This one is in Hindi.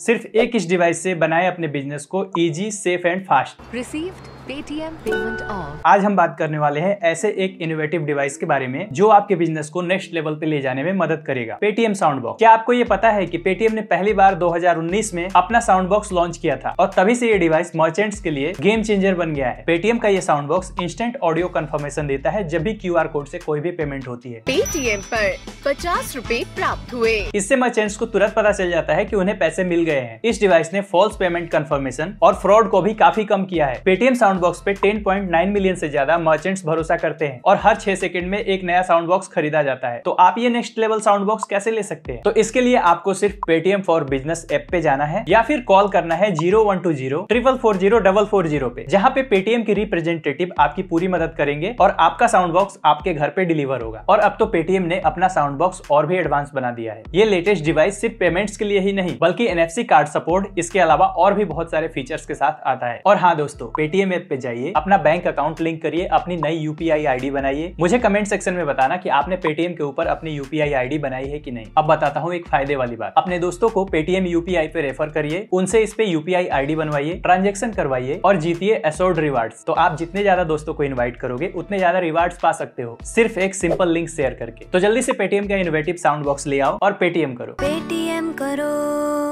सिर्फ एक इस डिवाइस से बनाए अपने बिजनेस को easy safe and fast received Paytm payment of आज हम बात करने वाले हैं ऐसे एक इनोवेटिव डिवाइस के बारे में जो आपके बिजनेस को नेक्स्ट लेवल पे ले जाने में मदद करेगा पेटीएम साउंड बॉक्स क्या आपको ये पता है कि पेटीएम ने पहली बार 2019 में अपना साउंड बॉक्स लॉन्च किया था और तभी से ये डिवाइस मर्चेंट्स के लिए गेम चेंजर बन गया है पेटीएम का ये sound box instant audio confirmation देता है जब भी क्यू कोड ऐसी कोई भी पेमेंट होती है पेटीएम आरोप पचास रूपए प्राप्त हुए इससे मर्चेंट्स को तुरंत पता चल जाता है की उन्हें पैसे मिल गए हैं इस डिवाइस ने फॉल्स पेमेंट कंफर्मेशन और फ्रॉड को भी काफी कम किया है पेटीएम साउंड बॉक्स पे 10.9 मिलियन से ज्यादा मर्चेंट्स भरोसा करते हैं और हर छह सेकंड में एक नया साउंड बॉक्स खरीदा जाता है तो आप ये नेक्स्ट लेवल साउंड बॉक्स कैसे ले सकते हैं तो इसके लिए आपको सिर्फ पेटीएम फॉर बिजनेस एप पे जाना है या फिर कॉल करना है zero one two zero triple four zero double four zero पे जहाँ पे पेटीएम की रिप्रेजेंटेटिव आपकी पूरी मदद करेंगे और आपका साउंड बॉक्स आपके घर पे डिलीवर होगा और अब तो पेटीएम ने अपना साउंड बॉक्स और भी एडवांस बना दिया है ये लेटेस्ट डिवाइस सिर्फ पेमेंट्स के लिए ही नहीं बल्कि एन गैलेक्सी कार्ड सपोर्ट इसके अलावा और भी बहुत सारे फीचर्स के साथ आता है और हाँ दोस्तों पेटीएम ऐप पे जाइए अपना बैंक अकाउंट लिंक करिए अपनी नई यूपीआई आईडी बनाइए मुझे कमेंट सेक्शन में बताना की आपने पेटीएम के ऊपर अपनी यूपीआई आईडी बनाई है की नहीं अब बताता हूँ एक फायदे वाली बात अपने दोस्तों को पेटीएम यूपीआई पे रेफर करिए उनसे इस पे यूपीआई आईडी बनवाइए ट्रांजेक्शन करवाइए और जीतिए एसोड रिवार्ड्स तो आप जितने ज्यादा दोस्तों को इन्वाइट करोगे उतने ज्यादा रिवार्ड्स पा सकते हो सिर्फ एक सिंपल लिंक शेयर करके तो जल्दी से पेटीएम का इनोवेटिव साउंड बॉक्स ले आओ और पेटीएम करो पेटीएम करो